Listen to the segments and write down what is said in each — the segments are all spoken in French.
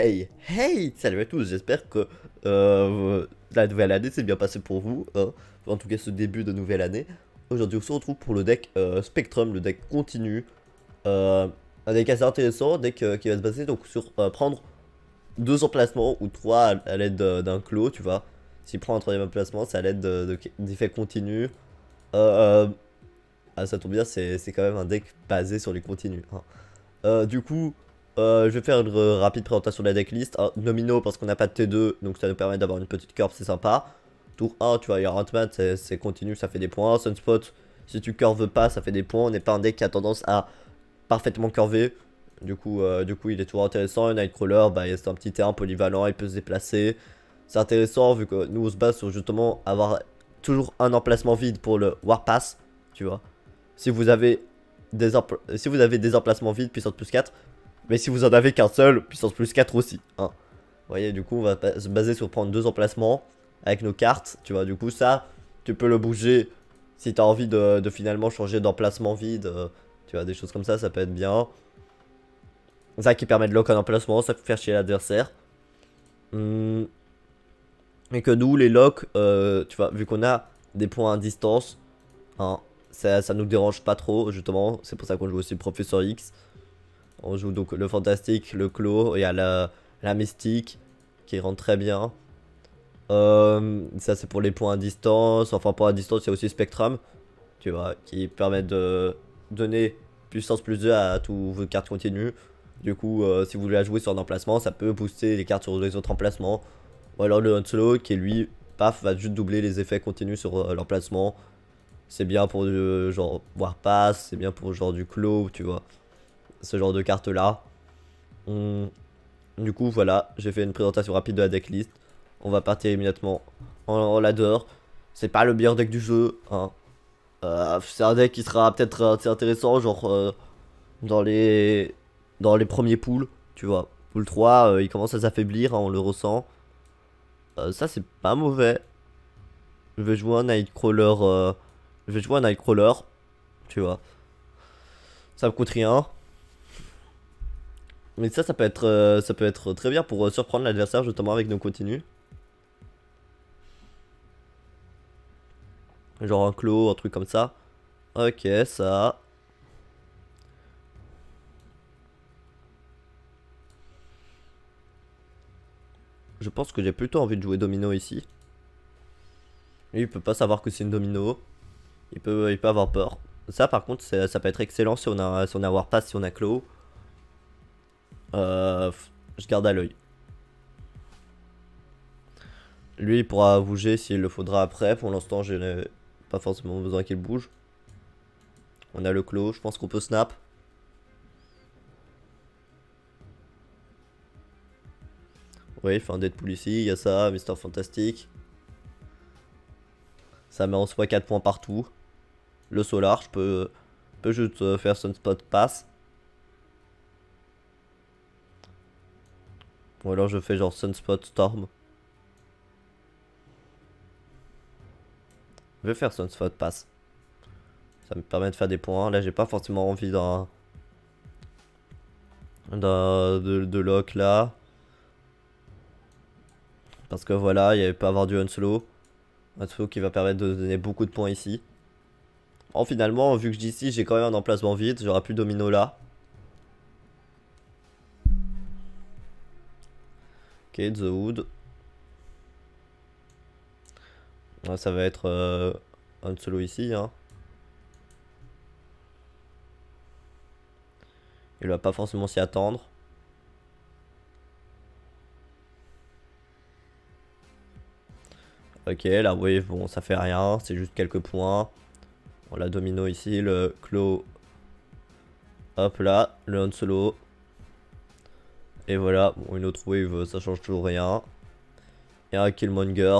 Hey, hey, salut à tous, j'espère que euh, la nouvelle année s'est bien passée pour vous, hein. en tout cas ce début de nouvelle année. Aujourd'hui on se retrouve pour le deck euh, Spectrum, le deck continu, euh, un deck assez intéressant, un deck qui va se baser donc sur prendre deux emplacements ou trois à, l'aide d'un clos, tu vois. S'il prend un troisième emplacement, c'est à l'aide d'effets continu continus. ah, ça tombe bien, c'est quand même un deck basé sur les continus. Hein. du coup, euh, je vais faire une rapide présentation de la decklist. nomino parce qu'on n'a pas de T2, donc ça nous permet d'avoir une petite curve, c'est sympa. Tour 1, tu vois, il y a Rantman, c'est continu, ça fait des points. Sunspot, si tu curves pas, ça fait des points. On n'est pas un deck qui a tendance à parfaitement curver. Du coup, euh, du coup il est toujours intéressant. Nightcrawler, bah, c'est un petit terrain polyvalent, il peut se déplacer. C'est intéressant vu que nous on se base sur justement avoir toujours un emplacement vide pour le Warpass, tu vois. Si vous avez des, si vous avez des emplacements vides, puissance plus 4, mais si vous en avez qu'un seul, puissance plus 4 aussi. Hein. Vous voyez, du coup, on va se baser sur prendre deux emplacements avec nos cartes. Tu vois, du coup, ça, tu peux le bouger si tu as envie de, finalement changer d'emplacement vide. Euh, tu vois, des choses comme ça, ça peut être bien. Ça qui permet de lock un emplacement, ça peut faire chier l'adversaire. Hmm. Et que nous, les locks, euh, tu vois, vu qu'on a des points à distance, hein, ça, ça nous dérange pas trop, justement. C'est pour ça qu'on joue aussi Professeur X. On joue donc le fantastique, le clos, il y a la, mystique qui rentre très bien. Euh, ça c'est pour les points à distance, enfin pour à distance il y a aussi Spectrum, tu vois, qui permet de donner puissance plus 2 à toutes vos cartes continues. Du coup, euh, si vous voulez la jouer sur un emplacement, ça peut booster les cartes sur les autres emplacements. Ou alors le Hunslow qui lui, paf, va juste doubler les effets continus sur euh, l'emplacement. C'est bien pour du genre voir passe, c'est bien pour genre du clos, tu vois ce genre de carte là. Du coup voilà, j'ai fait une présentation rapide de la decklist. On va partir immédiatement. en ladder C'est pas le meilleur deck du jeu. Hein. Euh, c'est un deck qui sera peut-être assez intéressant genre euh, dans les dans les premiers pools, tu vois. Pool 3, euh, il commence à s'affaiblir, hein, on le ressent. ça c'est pas mauvais. Je vais jouer un Nightcrawler. je vais jouer un Nightcrawler. Tu vois. Ça me coûte rien. Mais ça, ça peut être, euh, ça peut être très bien pour euh, surprendre l'adversaire, justement, avec nos continues. Genre un clos, un truc comme ça. Ok, ça. Je pense que j'ai plutôt envie de jouer domino ici. il peut pas savoir que c'est une domino. Il peut, il peut avoir peur. Ça, par contre, ça peut être excellent si on a, si on a warpass, si on a clos. Euh, je garde à l'œil. Lui, il pourra bouger s'il le faudra après. Pour l'instant, j'ai pas forcément besoin qu'il bouge. On a le clos. Je pense qu'on peut snap. Oui, il fait un Deadpool ici. Il y a ça, Mister Fantastic. Ça met en soi 4 points partout. Le Solar, je peux, peux juste euh, faire Sunspot Pass. Ou alors je fais genre Sunspot Storm. Je vais faire Sunspot Pass. Ça me permet de faire des points. Là j'ai pas forcément envie d'un... De, de lock là. Parce que voilà, il n'y avait pas avoir du Unslow. Unslow qui va permettre de donner beaucoup de points ici. En finalement, vu que j'ai ici, j'ai quand même un emplacement vide. J'aurai plus Domino là. The Wood. Ah, ça va être un euh, solo ici. Hein. Il va pas forcément s'y attendre. Ok, la wave, bon, ça fait rien, c'est juste quelques points. On la domino ici, le clos. Hop là, le on solo. Et voilà, une autre wave, euh, ça change toujours rien. Et un Killmonger.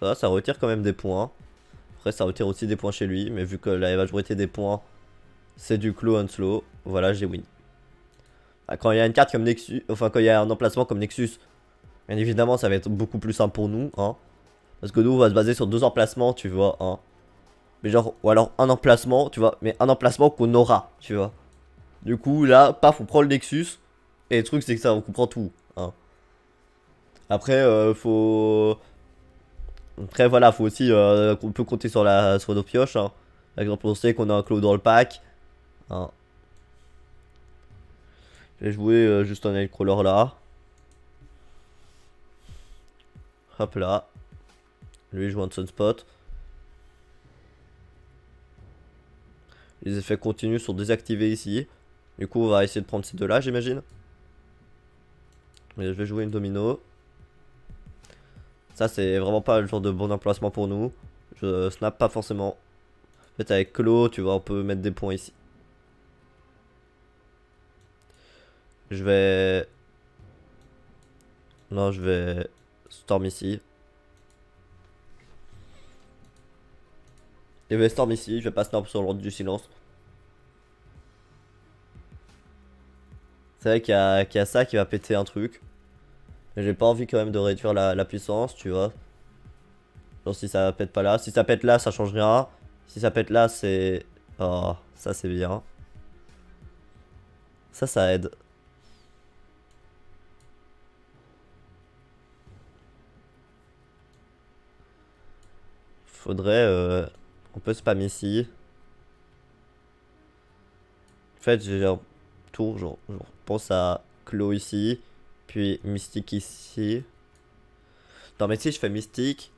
Ça, ça retire quand même des points. Après, ça retire aussi des points chez lui, mais vu que la majorité des points, c'est du clou and slow, voilà, j'ai win. Ah, quand il y a une carte comme Nexus, enfin quand il y a un emplacement comme Nexus, bien évidemment ça va être beaucoup plus simple pour nous, hein. Parce que nous on va se baser sur deux emplacements, tu vois, hein. Mais genre, ou alors un emplacement, tu vois, mais un emplacement qu'on aura, tu vois. Du coup là, paf, on prend le Nexus, et le truc, c'est que ça, on comprend tout. Hein. Après, euh, faut. Après, voilà, faut aussi. Euh, on peut compter sur, la, nos pioches. Hein. Par exemple, on sait qu'on a un clou dans le pack. Hein. Je vais jouer euh, juste un Nightcrawler là. Hop là. Lui, joue un Sunspot. Les effets continu sont désactivés ici. Du coup, on va essayer de prendre ces deux là, j'imagine. Mais je vais jouer une domino. Ça, c'est vraiment pas le genre de bon emplacement pour nous. Je snap pas forcément. En fait avec Clo, tu vois, on peut mettre des points ici. Je vais... Non, je vais Storm ici. Je vais Storm ici, je vais pas snap sur l'ordre du silence. C'est vrai qu'il y, a ça qui va péter un truc. J'ai pas envie quand même de réduire la, la, puissance, tu vois. Genre si ça pète pas là. Si ça pète là, ça change rien. Si ça pète là, c'est... Oh, ça c'est bien. Ça, ça aide. Faudrait... Euh... On peut spam ici. En fait, j'ai tour. je pense à Clo ici, puis Mystique ici. Non, mais si je fais Mystique,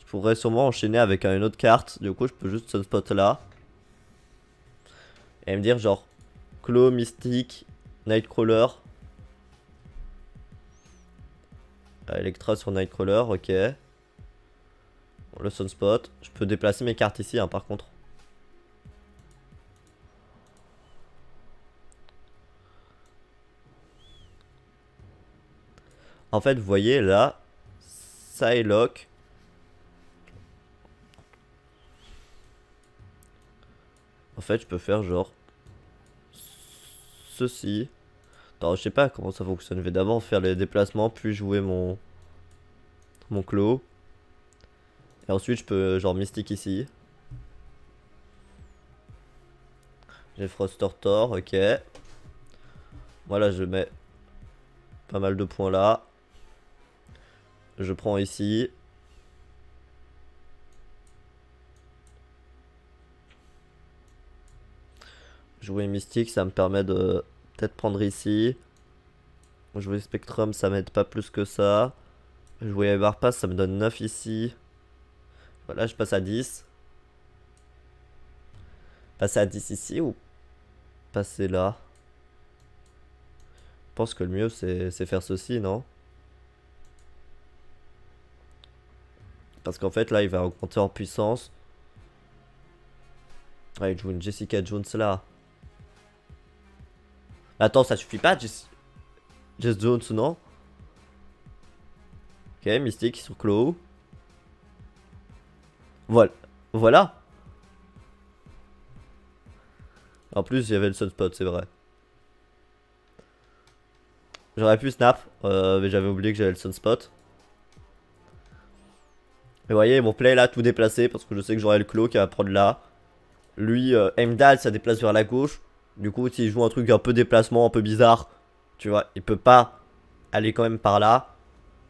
je pourrais sûrement enchaîner avec une autre carte. Du coup, je peux juste Sunspot là. Et me dire, genre, Clo, Mystique, Nightcrawler. Ah, Electra sur Nightcrawler, ok. Le Sunspot. Je peux déplacer mes cartes ici, hein, par contre. En fait, vous voyez là, lock. En fait, je peux faire genre ceci. Attends, je sais pas comment ça fonctionne. Je vais d'abord faire les déplacements, puis jouer mon mon clos. Et ensuite, je peux genre mystique ici. J'ai Thor ok. Voilà, je mets pas mal de points là. Je prends ici. Jouer mystique, ça me permet de peut-être prendre ici. Jouer spectrum, ça m'aide pas plus que ça. Jouer pas ça me donne 9 ici. Voilà, je passe à 10. Passer à 10 ici ou passer là Je pense que le mieux c'est faire ceci, non Parce qu'en fait, là, il va augmenter en puissance. Ouais, il joue une Jessica Jones là. Attends, ça suffit pas, Jess, Jones, non Ok, Mystique sur Clo. Voilà. Voilà. En plus, il y avait le sunspot, c'est vrai. J'aurais pu snap, euh, mais j'avais oublié que j'avais le sunspot. Et vous voyez, mon play là, tout déplacé parce que je sais que j'aurai le clo qui va prendre là. Lui, euh, ça déplace vers la gauche. Du coup, s'il joue un truc un peu déplacement, un peu bizarre, tu vois, il peut pas aller quand même par là.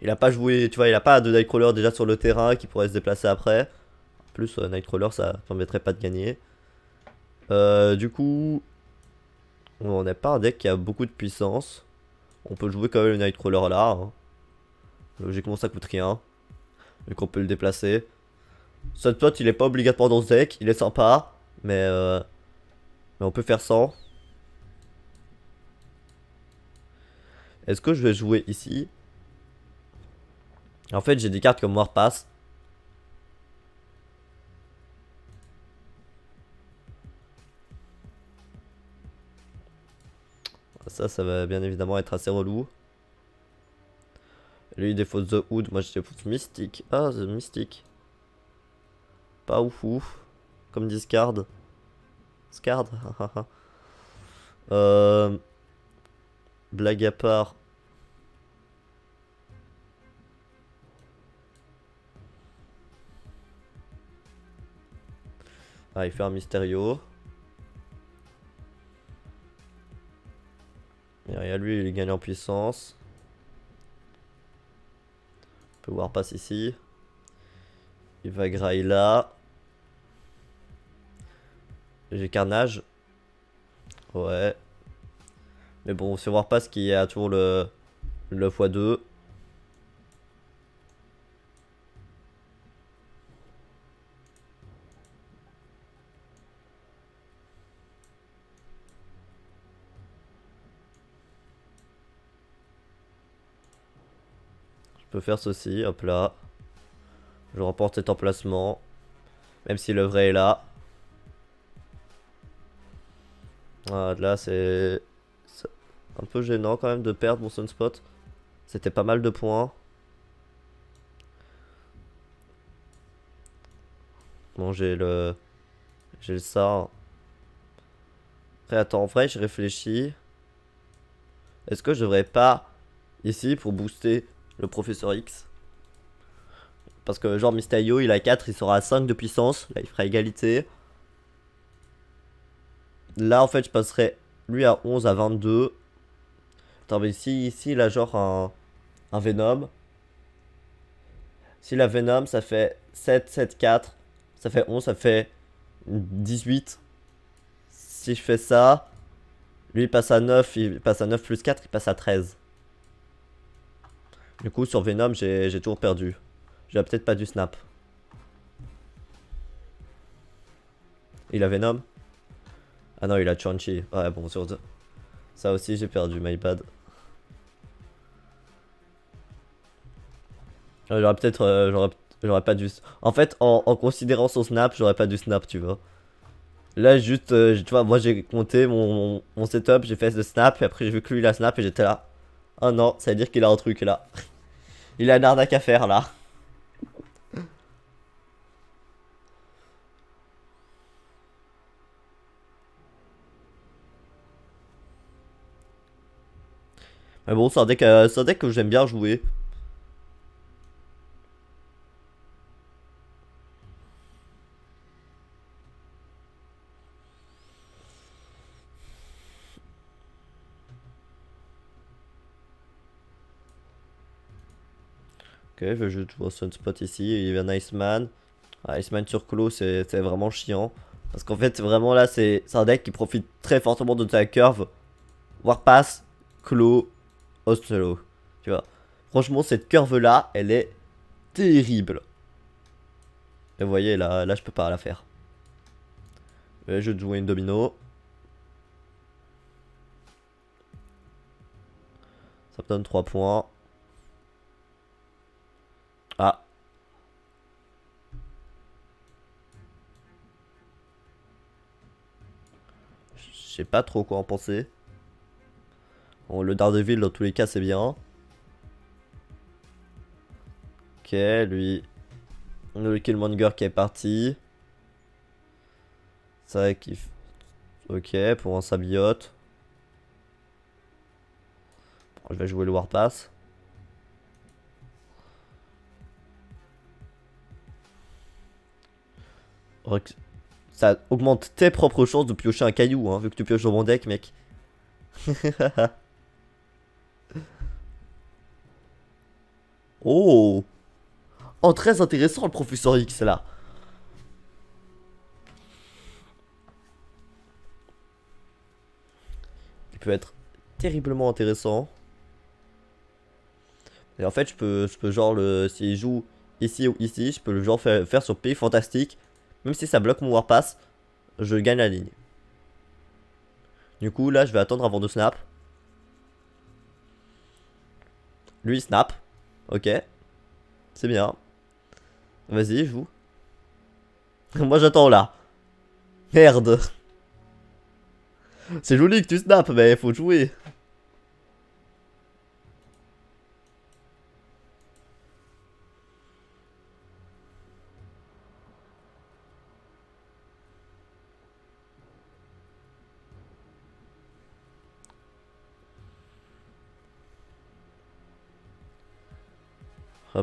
Il a pas joué, tu vois, il a pas de Nightcrawler déjà sur le terrain qui pourrait se déplacer après. En plus, euh, Nightcrawler, ça permettrait pas de gagner. Euh, du coup, on n'a pas un deck qui a beaucoup de puissance. On peut jouer quand même le Nightcrawler là. Hein. Logiquement, ça coûte rien vu qu'on peut le déplacer. Cette il est pas obligatoirement dans ce deck, il est sympa, mais, euh, mais on peut faire sans. Est-ce que je vais jouer ici En fait j'ai des cartes comme Warpass. Ça, ça va bien évidemment être assez relou. Lui, il défaut The Hood. Moi, je défaut Mystique. Ah, The Mystique. Pas ouf ouf. Comme discard. Discard. euh... Blague à part. Ah, il fait un Mysterio. Et a lui, il gagne en puissance peut voir passe ici. Il va grailler là. J'ai carnage. Ouais. Mais bon, c'est voir passe qui a à le, le x2. peux faire ceci, hop là. Je remporte cet emplacement. Même si le vrai est là. Ah, là, c'est un peu gênant quand même de perdre mon sunspot. C'était pas mal de points. Bon, j'ai le... J'ai le ça. Après, attends, en vrai, je réfléchis. Est-ce que je devrais pas, ici, pour booster le professeur X. Parce que genre Mysterio il a 4, il sera à 5 de puissance, là il fera égalité. Là en fait je passerai lui à 11 à 22. Attends mais ici, ici il a genre un, un Venom. Si la Venom ça fait 7, 7, 4, ça fait 11, ça fait 18. Si je fais ça, lui il passe à 9, il passe à 9 plus 4, il passe à 13. Du coup, sur Venom, j'ai toujours perdu. J'ai peut-être pas dû snap. Il a Venom Ah non, il a Chunchi. Ouais, bon, sur Ça aussi, j'ai perdu, my bad. Ah, j'aurais peut-être... Euh, j'aurais pas dû... En fait, en, considérant son snap, j'aurais pas dû snap, tu vois. Là, juste, euh, tu vois, moi j'ai compté mon, setup, j'ai fait le snap, et après j'ai vu que lui il a snap, et j'étais là. Ah oh non, ça veut dire qu'il a un truc là. Il a un arnaque à faire là. Mais bon, c'est un deck euh, que j'aime bien jouer. je vais jouer un Sunspot ici, il y a un Iceman. Ah, Iceman sur Clo, c'est vraiment chiant. Parce qu'en fait, vraiment là, c'est un deck qui profite très fortement de ta curve. Warpass, Clo, Ostelo. Tu vois. Franchement, cette curve là, elle est terrible. Et vous voyez, là, là je peux pas la faire. je vais jouer une domino. Ça me donne 3 points. Ah. Je sais pas trop quoi en penser. Bon, le Daredevil, dans tous les cas, c'est bien. Ok, lui. Le Killmonger qui est parti. Ça kiffe. Ok, pour un sabiote. je vais jouer le Warpass. ça augmente tes propres chances de piocher un caillou, hein, vu que tu pioches dans mon deck, mec. oh Oh, très intéressant le professeur X, là. Il peut être terriblement intéressant. Et en fait, je peux, je peux genre, le, il joue ici ou ici, je peux le genre faire, sur Pays Fantastique, même si ça bloque mon warpass, je gagne la ligne. Du coup, là, je vais attendre avant de snap. Lui, il snap. Ok. C'est bien. Vas-y, joue. Moi, j'attends là. Merde. C'est joli que tu Snap, mais il faut jouer.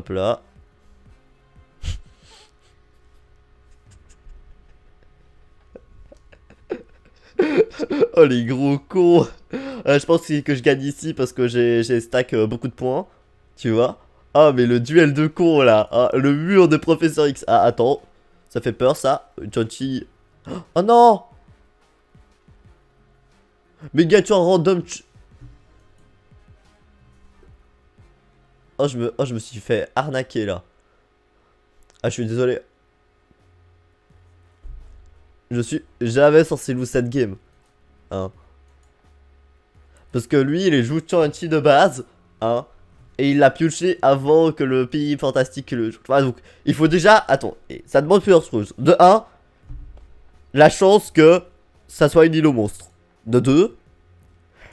oh les gros cons euh, Je pense que je gagne ici parce que j'ai stack euh, beaucoup de points. Tu vois Ah mais le duel de cons là ah, Le mur de Professeur X Ah attends, ça fait peur ça Oh non tu en random... Oh je me, oh, je me suis fait arnaquer là. Ah je suis désolé. Je suis jamais censé vous cette game. Hein. Parce que lui il est joue chi de base. Hein. Et il l'a pioché avant que le pays fantastique le joue. donc il faut déjà... Attends, ça demande plusieurs choses. De 1, la chance que ça soit une île au monstre. De 2,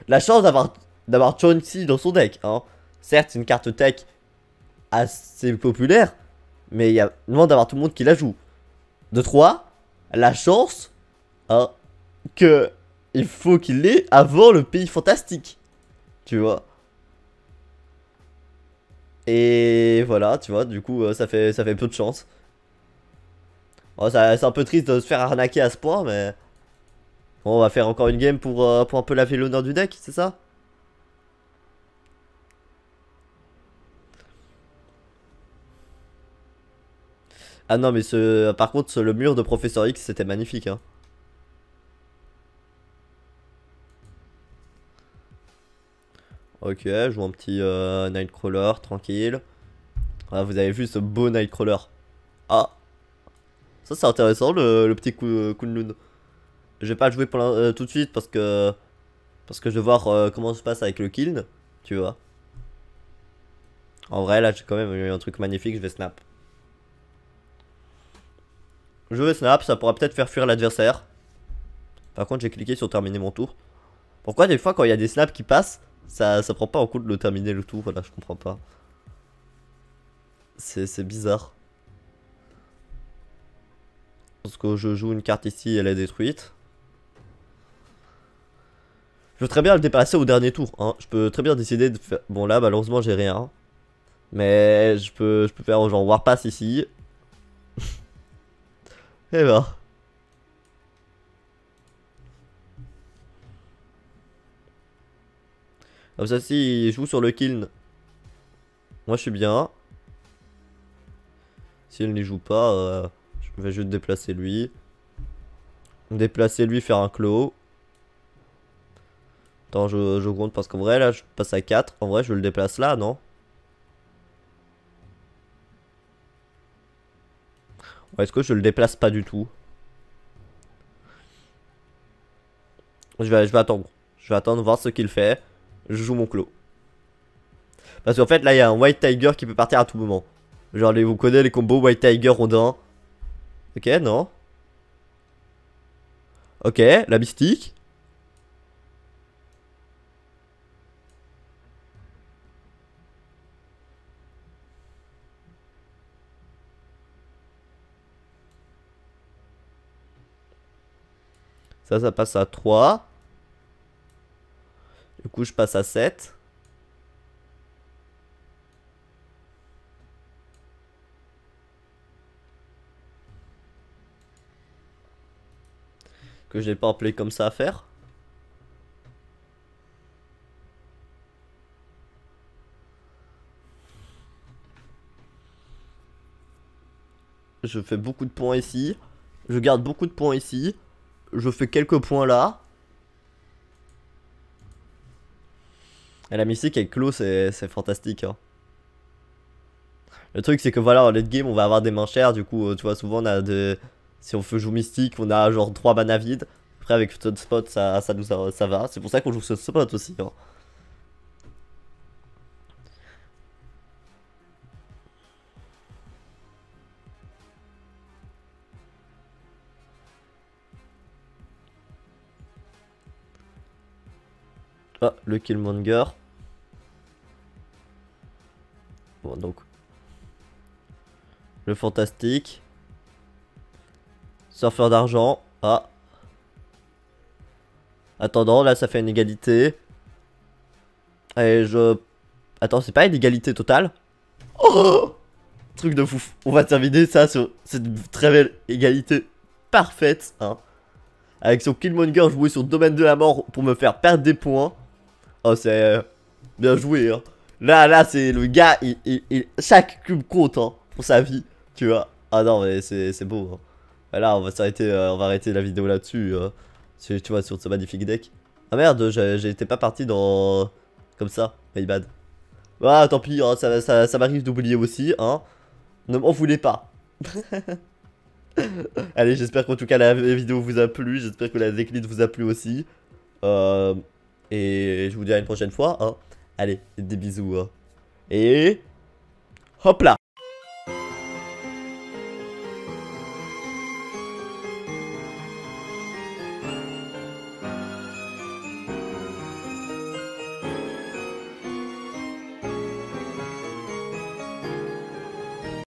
la chance d'avoir d'avoir Chauncey dans son deck. Hein. Certes, c'est une carte tech assez populaire, mais il y a loin d'avoir tout le monde qui la joue. De 3, la chance qu'il hein, que il faut qu'il l'ait avant le pays fantastique. Tu vois. Et voilà, tu vois, du coup, euh, ça fait, ça fait peu de chance. Oh, c'est un peu triste de se faire arnaquer à ce point, mais... on va faire encore une game pour, euh, pour un peu laver l'honneur du deck, c'est ça Ah non, mais ce, par contre, le mur de Professeur X, c'était magnifique. Hein. Ok, je joue un petit euh, Nightcrawler, tranquille. Ah, vous avez vu ce beau Nightcrawler. Ah Ça, c'est intéressant, le, petit euh, Kunlun Je vais pas le jouer euh, tout de suite parce que... Parce que je vais voir comment se passe avec le kiln, tu vois. En vrai, là, j'ai quand même eu un truc magnifique, je vais snap. Je vais snap, ça pourra peut-être faire fuir l'adversaire. Par contre, j'ai cliqué sur terminer mon tour. Pourquoi des fois, quand il y a des snaps qui passent, ça, ça prend pas en compte de terminer le tour Voilà, je comprends pas. C'est bizarre. Parce que je joue une carte ici, elle est détruite. Je peux très bien le dépasser au dernier tour. Hein. Je peux très bien décider de faire... Bon là, malheureusement, j'ai rien. Mais je peux, je peux faire genre Warpass ici. Eh ben. Comme ça, si il joue sur le kiln. Moi, je suis bien. S'il n'y joue pas, euh, je vais juste déplacer lui. Déplacer lui, faire un clos. Attends, je, je compte parce qu'en vrai, là, je passe à 4. En vrai, je le déplace là, non Est-ce que je le déplace pas du tout je vais, je vais attendre. Je vais attendre voir ce qu'il fait. Je joue mon clos. Parce qu'en fait, là, il y a un White Tiger qui peut partir à tout moment. Genre, vous connaissez les combos White Tiger rondin. Ok, non Ok, la mystique. Ça, ça passe à 3. Du coup, je passe à 7. Que je n'ai pas appelé comme ça à faire. Je fais beaucoup de points ici. Je garde beaucoup de points ici. Je fais quelques points là. Et la mystique avec Clo, c'est fantastique. Hein. Le truc, c'est que voilà, en late game, on va avoir des mains chères. Du coup, euh, tu vois, souvent, on a des... Si on fait joue mystique, on a genre 3 manas vides. Après, avec Spot, ça, nous, ça, va. C'est pour ça qu'on joue ce spot aussi. Hein. Ah, le Killmonger. Bon, donc. Le Fantastique. Surfeur d'argent. Ah. Attendant, là, ça fait une égalité. Et je... Attends, c'est pas une égalité totale Oh Truc de fou. On va terminer ça sur cette très belle égalité parfaite, hein. Avec son Killmonger joue sur domaine de la mort pour me faire perdre des points. Oh, c'est... Euh, bien joué, hein. Là, là, c'est le gars, il, chaque cube compte, hein, pour sa vie, tu vois. Ah non, mais c'est beau, hein. Ah, là, on va s'arrêter, euh, on va arrêter la vidéo là-dessus, hein. tu vois, sur ce magnifique deck. Ah merde, j'étais pas parti dans... Comme ça, my bad. Bah, tant pis, hein, ça, ça, ça m'arrive d'oublier aussi, hein. Ne m'en voulez pas. Allez, j'espère qu'en tout cas la vidéo vous a plu, j'espère que la décline vous a plu aussi. Euh... Et je vous dis à une prochaine fois. Hein. Allez, des bisous. Hein. Et hop là